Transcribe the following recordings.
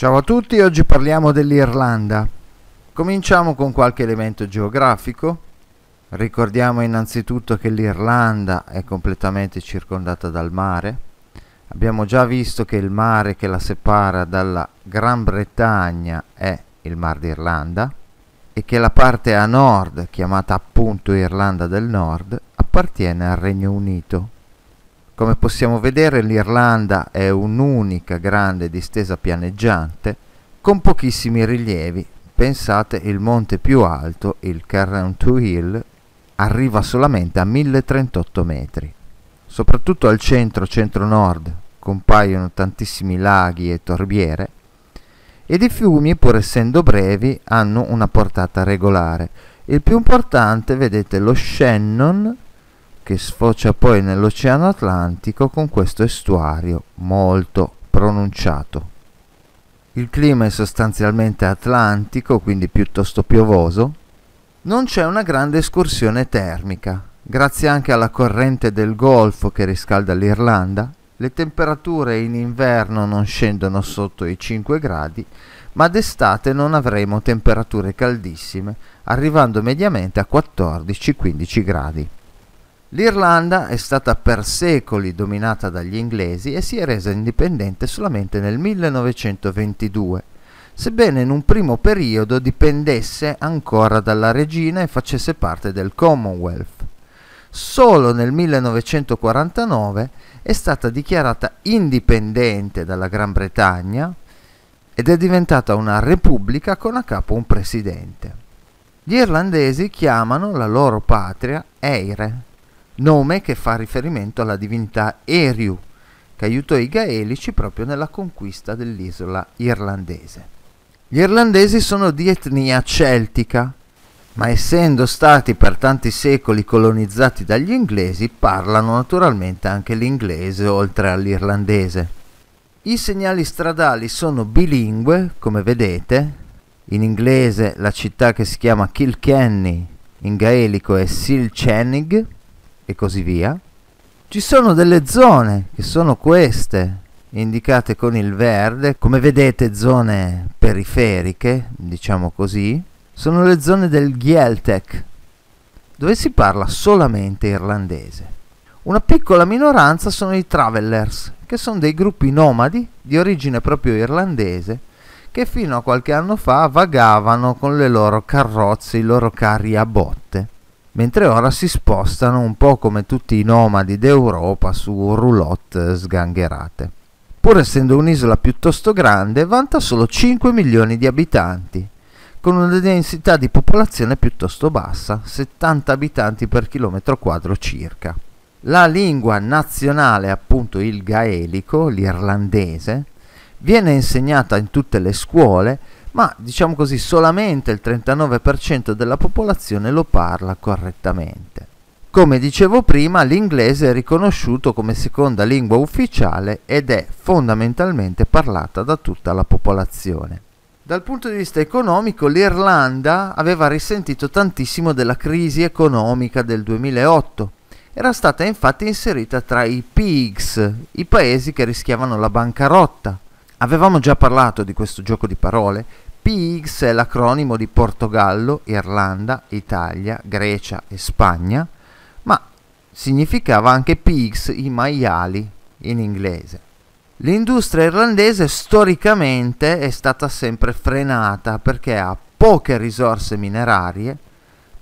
Ciao a tutti, oggi parliamo dell'Irlanda. Cominciamo con qualche elemento geografico. Ricordiamo innanzitutto che l'Irlanda è completamente circondata dal mare. Abbiamo già visto che il mare che la separa dalla Gran Bretagna è il Mar d'Irlanda e che la parte a nord, chiamata appunto Irlanda del Nord, appartiene al Regno Unito. Come possiamo vedere l'Irlanda è un'unica grande distesa pianeggiante con pochissimi rilievi. Pensate il monte più alto, il Carrantu Hill, arriva solamente a 1038 metri. Soprattutto al centro, centro-nord, compaiono tantissimi laghi e torbiere ed i fiumi, pur essendo brevi, hanno una portata regolare. Il più importante, vedete, lo Shannon, che sfocia poi nell'Oceano Atlantico con questo estuario molto pronunciato. Il clima è sostanzialmente atlantico, quindi piuttosto piovoso. Non c'è una grande escursione termica. Grazie anche alla corrente del Golfo che riscalda l'Irlanda, le temperature in inverno non scendono sotto i 5 gradi, ma d'estate non avremo temperature caldissime, arrivando mediamente a 14-15 gradi. L'Irlanda è stata per secoli dominata dagli inglesi e si è resa indipendente solamente nel 1922, sebbene in un primo periodo dipendesse ancora dalla regina e facesse parte del Commonwealth. Solo nel 1949 è stata dichiarata indipendente dalla Gran Bretagna ed è diventata una repubblica con a capo un presidente. Gli irlandesi chiamano la loro patria Eire, nome che fa riferimento alla divinità Eriu, che aiutò i gaelici proprio nella conquista dell'isola irlandese. Gli irlandesi sono di etnia celtica, ma essendo stati per tanti secoli colonizzati dagli inglesi parlano naturalmente anche l'inglese oltre all'irlandese. I segnali stradali sono bilingue, come vedete, in inglese la città che si chiama Kilkenny, in gaelico è Silchenig, e così via, ci sono delle zone che sono queste, indicate con il verde, come vedete zone periferiche, diciamo così, sono le zone del Gieltec, dove si parla solamente irlandese. Una piccola minoranza sono i Travellers, che sono dei gruppi nomadi di origine proprio irlandese, che fino a qualche anno fa vagavano con le loro carrozze, i loro carri a botte mentre ora si spostano un po' come tutti i nomadi d'Europa su roulotte sgangherate. Pur essendo un'isola piuttosto grande, vanta solo 5 milioni di abitanti, con una densità di popolazione piuttosto bassa, 70 abitanti per chilometro quadro circa. La lingua nazionale, appunto il gaelico, l'irlandese, viene insegnata in tutte le scuole ma diciamo così solamente il 39% della popolazione lo parla correttamente. Come dicevo prima, l'inglese è riconosciuto come seconda lingua ufficiale ed è fondamentalmente parlata da tutta la popolazione. Dal punto di vista economico, l'Irlanda aveva risentito tantissimo della crisi economica del 2008. Era stata infatti inserita tra i PIGS, i paesi che rischiavano la bancarotta, Avevamo già parlato di questo gioco di parole. PX è l'acronimo di Portogallo, Irlanda, Italia, Grecia e Spagna, ma significava anche pigs i maiali in inglese. L'industria irlandese storicamente è stata sempre frenata perché ha poche risorse minerarie,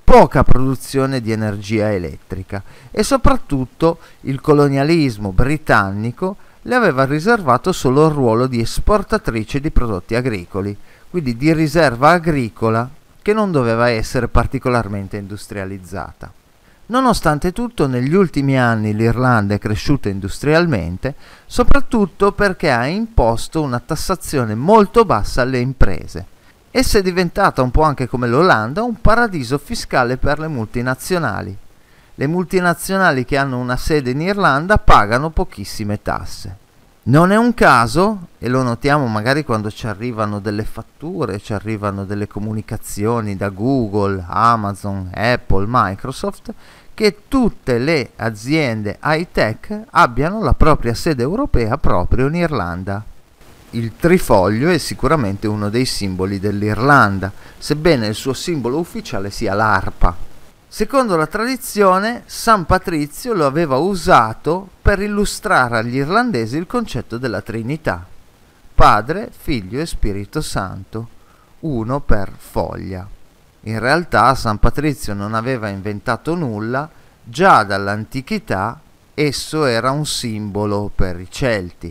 poca produzione di energia elettrica e soprattutto il colonialismo britannico le aveva riservato solo il ruolo di esportatrice di prodotti agricoli, quindi di riserva agricola che non doveva essere particolarmente industrializzata. Nonostante tutto, negli ultimi anni l'Irlanda è cresciuta industrialmente, soprattutto perché ha imposto una tassazione molto bassa alle imprese. Essa è diventata un po' anche come l'Olanda un paradiso fiscale per le multinazionali. Le multinazionali che hanno una sede in Irlanda pagano pochissime tasse. Non è un caso, e lo notiamo magari quando ci arrivano delle fatture, ci arrivano delle comunicazioni da Google, Amazon, Apple, Microsoft, che tutte le aziende high tech abbiano la propria sede europea proprio in Irlanda. Il trifoglio è sicuramente uno dei simboli dell'Irlanda, sebbene il suo simbolo ufficiale sia l'arpa. Secondo la tradizione, San Patrizio lo aveva usato per illustrare agli irlandesi il concetto della Trinità, Padre, Figlio e Spirito Santo, uno per foglia. In realtà San Patrizio non aveva inventato nulla, già dall'antichità esso era un simbolo per i Celti.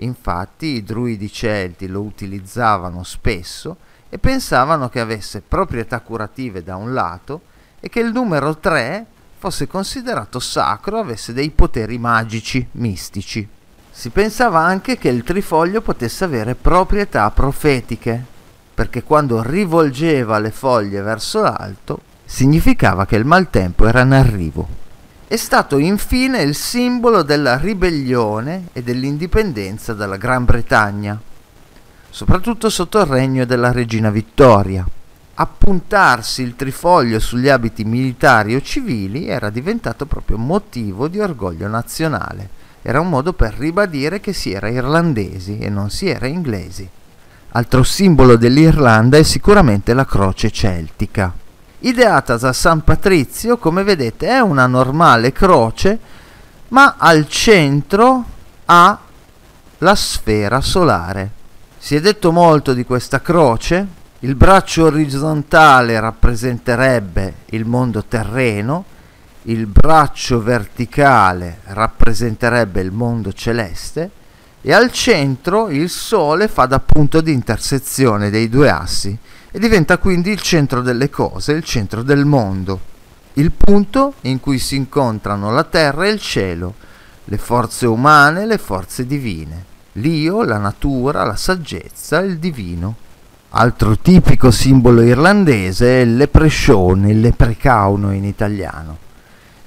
Infatti i druidi celti lo utilizzavano spesso e pensavano che avesse proprietà curative da un lato, e che il numero 3 fosse considerato sacro e avesse dei poteri magici, mistici. Si pensava anche che il trifoglio potesse avere proprietà profetiche, perché quando rivolgeva le foglie verso l'alto significava che il maltempo era in arrivo. È stato infine il simbolo della ribellione e dell'indipendenza dalla Gran Bretagna, soprattutto sotto il regno della regina Vittoria appuntarsi il trifoglio sugli abiti militari o civili era diventato proprio motivo di orgoglio nazionale. Era un modo per ribadire che si era irlandesi e non si era inglesi. Altro simbolo dell'Irlanda è sicuramente la croce celtica. Ideata da San Patrizio, come vedete, è una normale croce, ma al centro ha la sfera solare. Si è detto molto di questa croce, il braccio orizzontale rappresenterebbe il mondo terreno, il braccio verticale rappresenterebbe il mondo celeste e al centro il Sole fa da punto di intersezione dei due assi e diventa quindi il centro delle cose, il centro del mondo, il punto in cui si incontrano la terra e il cielo, le forze umane e le forze divine, l'io, la natura, la saggezza, il divino. Altro tipico simbolo irlandese è il leprescione, il leprecauno in italiano.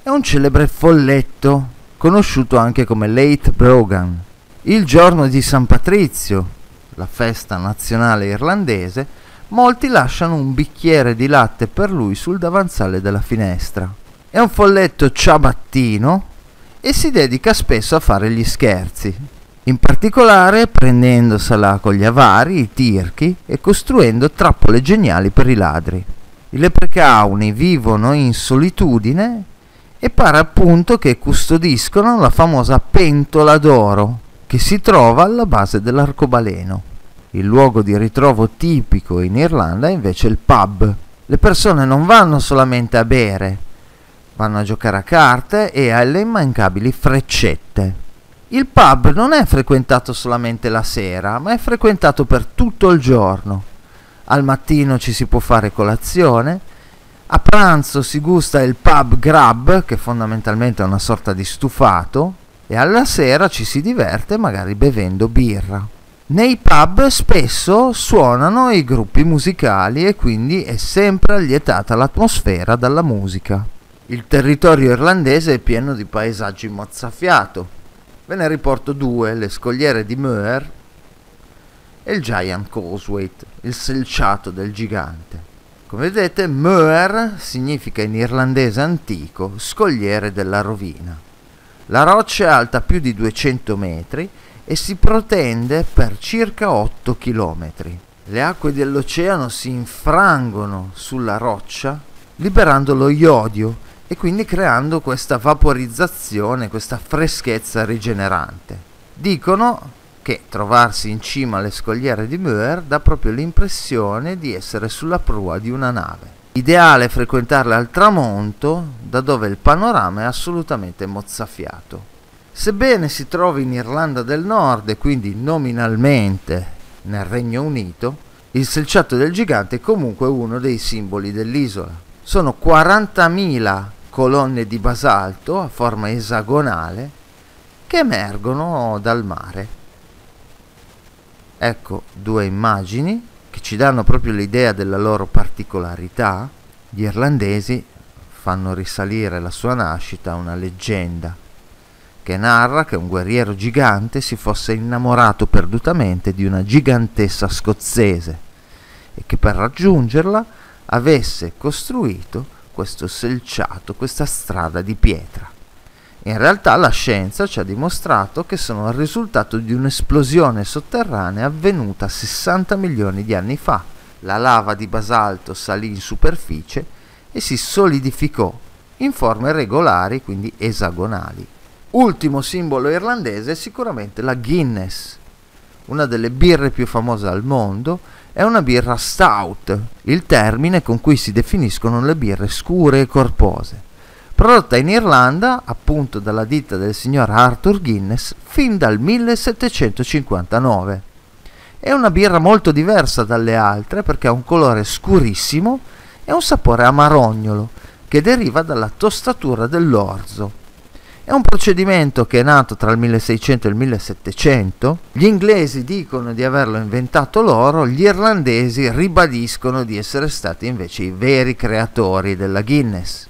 È un celebre folletto, conosciuto anche come Late Brogan. Il giorno di San Patrizio, la festa nazionale irlandese, molti lasciano un bicchiere di latte per lui sul davanzale della finestra. È un folletto ciabattino e si dedica spesso a fare gli scherzi, in particolare prendendosela con gli avari, i tirchi e costruendo trappole geniali per i ladri. I leprecauni vivono in solitudine e pare appunto che custodiscono la famosa pentola d'oro che si trova alla base dell'arcobaleno. Il luogo di ritrovo tipico in Irlanda è invece il pub. Le persone non vanno solamente a bere, vanno a giocare a carte e alle immancabili freccette. Il pub non è frequentato solamente la sera, ma è frequentato per tutto il giorno. Al mattino ci si può fare colazione, a pranzo si gusta il pub grub, che fondamentalmente è una sorta di stufato, e alla sera ci si diverte magari bevendo birra. Nei pub spesso suonano i gruppi musicali e quindi è sempre allietata l'atmosfera dalla musica. Il territorio irlandese è pieno di paesaggi mozzafiato, Ve ne riporto due, le scogliere di Moer e il Giant Coswaith, il selciato del gigante. Come vedete, Moer significa in irlandese antico scogliere della rovina. La roccia è alta più di 200 metri e si protende per circa 8 km. Le acque dell'oceano si infrangono sulla roccia liberando lo iodio e quindi creando questa vaporizzazione, questa freschezza rigenerante. Dicono che trovarsi in cima alle scogliere di Muir dà proprio l'impressione di essere sulla prua di una nave. Ideale frequentarle al tramonto, da dove il panorama è assolutamente mozzafiato. Sebbene si trovi in Irlanda del Nord e quindi nominalmente nel Regno Unito, il selciato del gigante è comunque uno dei simboli dell'isola. Sono 40.000 colonne di basalto a forma esagonale che emergono dal mare. Ecco due immagini che ci danno proprio l'idea della loro particolarità. Gli irlandesi fanno risalire la sua nascita a una leggenda che narra che un guerriero gigante si fosse innamorato perdutamente di una gigantessa scozzese e che per raggiungerla avesse costruito questo selciato, questa strada di pietra. In realtà la scienza ci ha dimostrato che sono il risultato di un'esplosione sotterranea avvenuta 60 milioni di anni fa. La lava di basalto salì in superficie e si solidificò in forme regolari, quindi esagonali. Ultimo simbolo irlandese è sicuramente la Guinness, una delle birre più famose al mondo è una birra stout, il termine con cui si definiscono le birre scure e corpose, prodotta in Irlanda appunto dalla ditta del signor Arthur Guinness fin dal 1759. È una birra molto diversa dalle altre perché ha un colore scurissimo e un sapore amarognolo che deriva dalla tostatura dell'orzo è un procedimento che è nato tra il 1600 e il 1700, gli inglesi dicono di averlo inventato loro, gli irlandesi ribadiscono di essere stati invece i veri creatori della Guinness.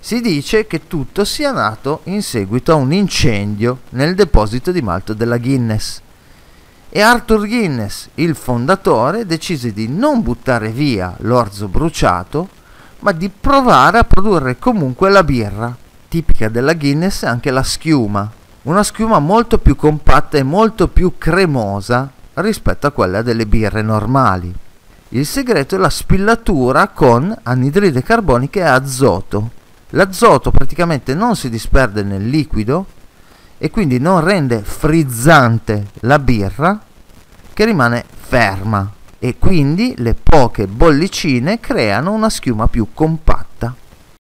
Si dice che tutto sia nato in seguito a un incendio nel deposito di malto della Guinness e Arthur Guinness, il fondatore, decise di non buttare via l'orzo bruciato, ma di provare a produrre comunque la birra tipica della Guinness è anche la schiuma, una schiuma molto più compatta e molto più cremosa rispetto a quella delle birre normali. Il segreto è la spillatura con anidride carbonica e azoto. L'azoto praticamente non si disperde nel liquido e quindi non rende frizzante la birra che rimane ferma e quindi le poche bollicine creano una schiuma più compatta.